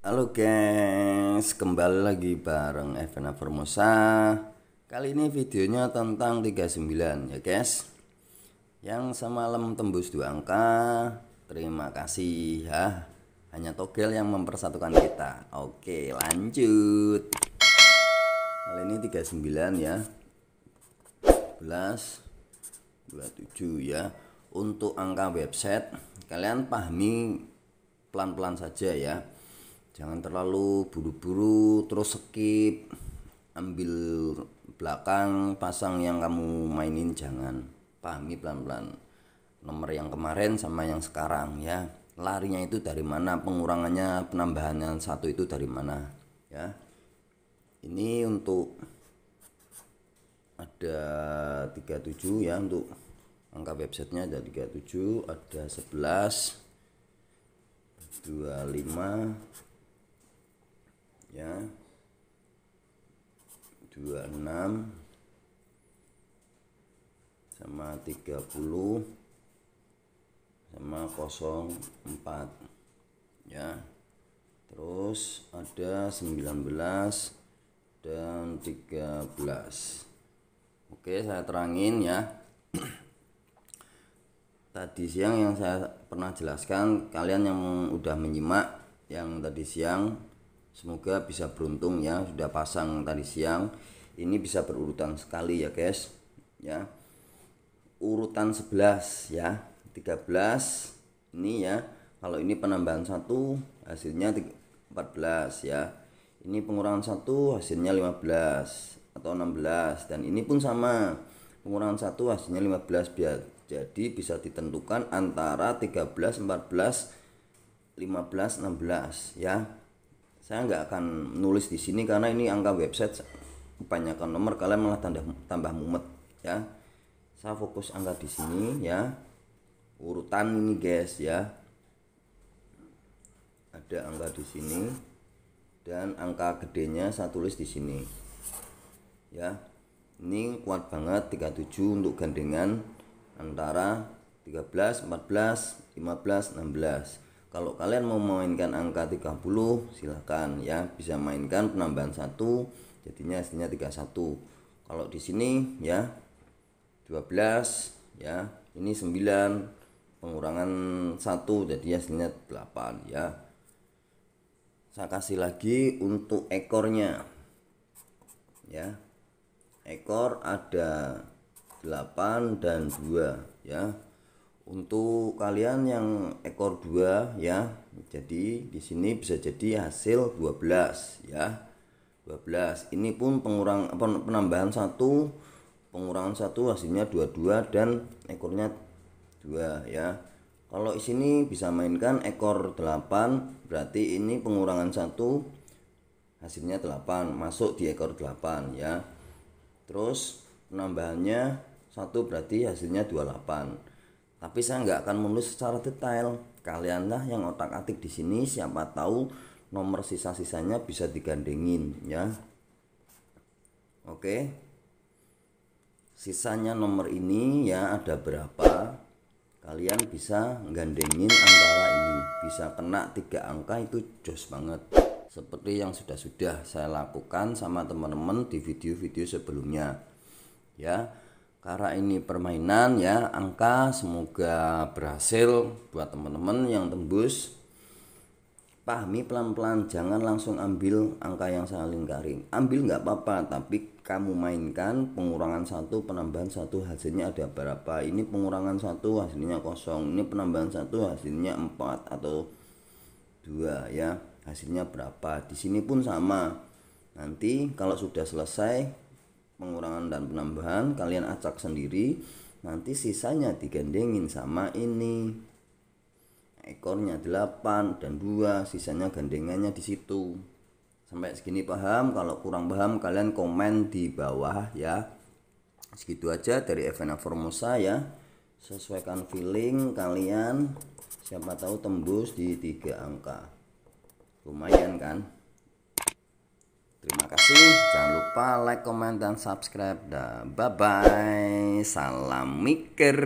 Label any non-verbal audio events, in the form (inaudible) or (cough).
Halo guys, kembali lagi bareng Evana Formosa Kali ini videonya tentang 39 ya guys Yang semalam tembus dua angka Terima kasih ya Hanya togel yang mempersatukan kita Oke lanjut Kali ini 39 ya 11 27 ya Untuk angka website Kalian pahami pelan-pelan saja ya jangan terlalu buru-buru terus skip ambil belakang pasang yang kamu mainin jangan pahami pelan-pelan nomor yang kemarin sama yang sekarang ya larinya itu dari mana pengurangannya penambahannya satu itu dari mana ya ini untuk ada 37 ya untuk angka websitenya ada 37 ada 11 25 ya 26 sama 30 sama 04 ya terus ada 19 dan 13 oke saya terangin ya (clears throat) tadi siang yang saya pernah jelaskan kalian yang udah menyimak yang tadi siang Semoga bisa beruntung ya, sudah pasang tadi siang. Ini bisa berurutan sekali ya, guys. Ya. Urutan 11 ya. 13 ini ya. Kalau ini penambahan satu hasilnya 14 ya. Ini pengurangan satu hasilnya 15 atau 16 dan ini pun sama. Pengurangan satu hasilnya 15 biar jadi bisa ditentukan antara 13, 14, 15, 16 ya saya nggak akan nulis di sini karena ini angka website kebanyakan nomor kalian malah tambah tambah mumet ya saya fokus angka di sini ya urutan ini guys ya ada angka di sini dan angka gedenya saya tulis di sini ya ini kuat banget 37 untuk gandengan antara 13 14 15 16 kalau kalian mau memainkan angka 30 silahkan ya bisa mainkan penambahan satu jadinya hasilnya 31 kalau di sini ya 12 ya ini 9 pengurangan satu jadi hasilnya 8 ya saya kasih lagi untuk ekornya ya ekor ada 8 dan 2 ya untuk kalian yang ekor dua ya jadi di sini bisa jadi hasil 12 ya 12 ini pun pengurang penambahan satu pengurangan satu hasilnya 22 dan ekornya 2 ya kalau di sini bisa mainkan ekor 8 berarti ini pengurangan satu hasilnya 8 masuk di ekor 8 ya terus penambahannya satu berarti hasilnya 28 tapi saya nggak akan menulis secara detail. Kalianlah yang otak-atik di sini, siapa tahu nomor sisa-sisanya bisa digandengin ya. Oke. Sisanya nomor ini ya ada berapa? Kalian bisa gandengin antara ini. Bisa kena tiga angka itu jos banget. Seperti yang sudah-sudah saya lakukan sama teman-teman di video-video sebelumnya. Ya karena ini permainan ya angka semoga berhasil buat teman-teman yang tembus pahami pelan-pelan jangan langsung ambil angka yang saya lingkarin ambil nggak apa-apa tapi kamu mainkan pengurangan satu penambahan satu hasilnya ada berapa ini pengurangan satu hasilnya kosong ini penambahan satu hasilnya empat atau dua ya hasilnya berapa di sini pun sama nanti kalau sudah selesai pengurangan dan penambahan kalian acak sendiri nanti sisanya digandengin sama ini ekornya 8 dan 2 sisanya gandengannya di situ sampai segini paham kalau kurang paham kalian komen di bawah ya segitu aja dari Evena Formosa ya sesuaikan feeling kalian siapa tahu tembus di tiga angka lumayan kan Terima kasih. Jangan lupa like, comment, dan subscribe. Dan bye-bye. Salam mikir.